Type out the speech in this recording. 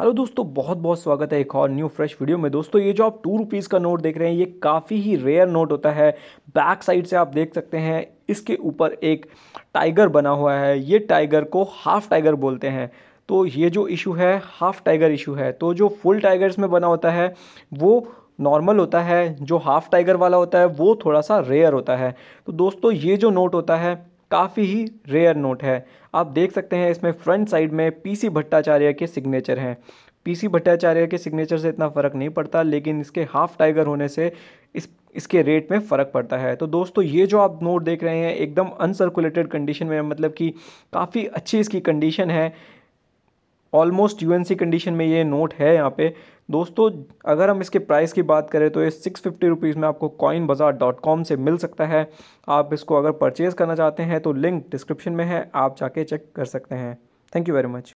hello दोस्तों बहुत बहुत स्वागत है एक और न्यू फ्रेश वीडियो में दोस्तों ये जो आप टू रुपीज़ का नोट देख रहे हैं ये काफ़ी ही रेयर नोट होता है बैक साइड से आप देख सकते हैं इसके ऊपर एक टाइगर बना हुआ है ये टाइगर को हाफ टाइगर बोलते हैं तो ये जो इशू है हाफ टाइगर इशू है तो जो फुल टाइगर में बना होता है वो नॉर्मल होता है जो हाफ टाइगर वाला होता है वो थोड़ा सा रेयर होता है तो दोस्तों ये जो नोट होता है काफ़ी ही रेयर नोट है आप देख सकते हैं इसमें फ्रंट साइड में पीसी भट्टाचार्य के सिग्नेचर हैं पीसी भट्टाचार्य के सिग्नेचर से इतना फ़र्क नहीं पड़ता लेकिन इसके हाफ टाइगर होने से इस इसके रेट में फ़र्क पड़ता है तो दोस्तों ये जो आप नोट देख रहे हैं एकदम अनसर्कुलेटेड कंडीशन में मतलब कि काफ़ी अच्छी इसकी कंडीशन है ऑलमोस्ट यूएनसी कंडीशन में ये नोट है यहाँ पे दोस्तों अगर हम इसके प्राइस की बात करें तो ये सिक्स फिफ्टी रुपीज़ में आपको कॉइन बाज़ार डॉट कॉम से मिल सकता है आप इसको अगर परचेज़ करना चाहते हैं तो लिंक डिस्क्रिप्शन में है आप जाके चेक कर सकते हैं थैंक यू वेरी मच